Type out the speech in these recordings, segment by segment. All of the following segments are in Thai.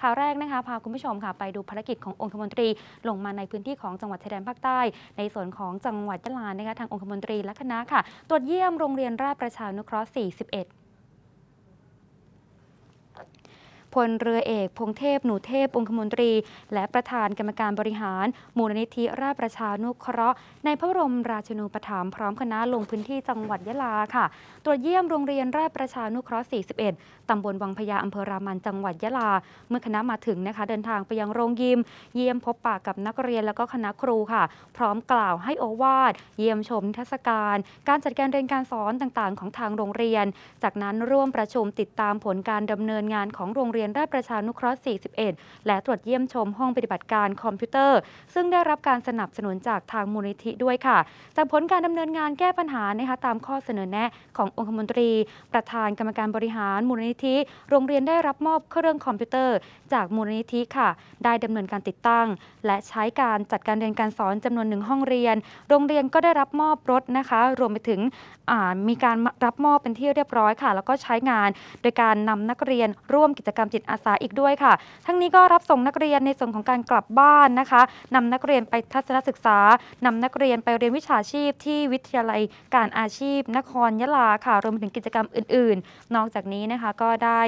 ข่าวแรกนะคะพาคุณผู้ชมค่ะไปดูภารกิจขององคมนตรี ลงมาในพื้นที่ของจังหวัดชายแดนภาคใต้ ในส่วนของจังหวัดยะลานะคะทางองคมนตรีและคณะค่ะ ตรวจเยี่ยมโรงเรียนราชประชานุเคราะห์ 41พลเรือเอก พงเทพหนูเทพองคมนตรี และประธานกรรมการบริหาร มูลนิธิ ราชประชานุเคราะห์ในพระบรมราชินูปถัมภ์พร้อมคณะลงพื้นที่จังหวัดยะลาค่ะตรวจเยี่ยมโรงเรียนราชประชานุเคราะห์ 41 ตำบลวังพญาอำเภอรามันจังหวัดยะลา เมื่อคณะมาถึงนะคะ เดินทางไปยังโรงยิม เยี่ยมพบปะกับนักเรียนแล้วก็คณะครูค่ะ พร้อมกล่าวให้โอวาดเยี่ยมชมนิทรรศการ การจัดการเรียนการสอนต่างๆ ของทางโรงเรียน จากนั้นร่วมประชุมติดตามผลการดำเนินงานของโรงเรียนรียนราชประชานุเคราะห์ 41 และตรวจเยี่ยมชม ห้องปฏิบัติการคอมพิวเตอร์ ซึ่งได้รับการสนับสนุนจากทางมูลนิธิด้วยค่ะ จากผลการดำเนินงานแก้ปัญหานะคะตามข้อเสนอแนะขององคมนตรี ประธานกรรมการบริหารมูลนิธิ โรงเรียนได้รับมอบเครื่องคอมพิวเตอร์ จากมูลนิธิค่ะ ได้ดำเนินการติดตั้งและใช้การจัดการเรียนการสอนจำนวนหนึ่งห้องเรียน โรงเรียนก็ได้รับมอบรถนะคะ รวมไปถึงมีการรับมอบเป็นที่เรียบร้อยค่ะ แล้วก็ใช้งาน โดยการนำนักเรียนร่วมกิจกรรมาจิตอาสาอีกด้วยค่ะ ทั้งนี้ก็รับส่งนักเรียนในส่วนของการกลับบ้านนะคะ นำนักเรียนไปทัศนศึกษา นำนักเรียนไปเรียนวิชาชีพที่วิทยาลัยการอาชีพ นครยะลาค่ะ รวมถึงกิจกรรมอื่น ๆ นอกจากนี้นะคะก็ได้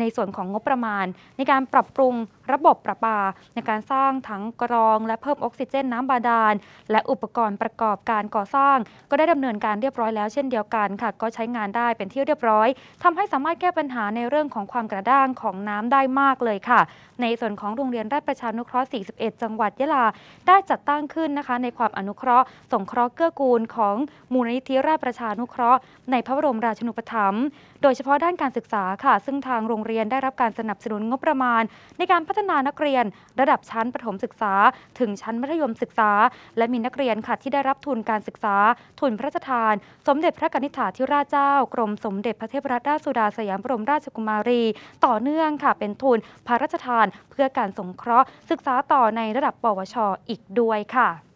ในส่วนของงบประมาณ ในการปรับปรุงระบบประปา ในการสร้างถังกรองและเพิ่มออกซิเจนน้ำบาดาล และอุปกรณ์ประกอบการก่อสร้าง ก็ได้ดำเนินการเรียบร้อยแล้วเช่นเดียวกันค่ะ ก็ใช้งานได้เป็นที่เรียบร้อยทำให้สามารถแก้ปัญหาในเรื่องของความกระด้างของน้ำได้มากเลยค่ะ ในส่วนของโรงเรียนราชประชานุเคราะห์ 41 จังหวัดยะลาได้จัดตั้งขึ้นนะคะ ในความอนุเคราะห์สงเคราะห์เกื้อกูลของมูลนิธิราชประชานุเคราะห์ ในพระบรมราชินูปถัมภ์โดยเฉพาะด้านการศึกษาค่ะ ซึ่งทางโรงเรียนได้รับการสนับสนุนงบประมาณ ในการพัฒนานักเรียน ระดับชั้นประถมศึกษา ถึงชั้นมัธยมศึกษา และมีนักเรียนค่ะที่ได้รับทุนการศึกษา ทุนพระราชทาน สมเด็จพระกนิษฐาธิราชเจ้า กรมสมเด็จพระเทพรัตนราชสุดาสยามบรมราชกุมารี ต่อเนื่องค่ะเป็นทุนพระราชทาน เพื่อการสงเคราะห์ศึกษาต่อในระดับ ปวช อีกด้วยค่ะ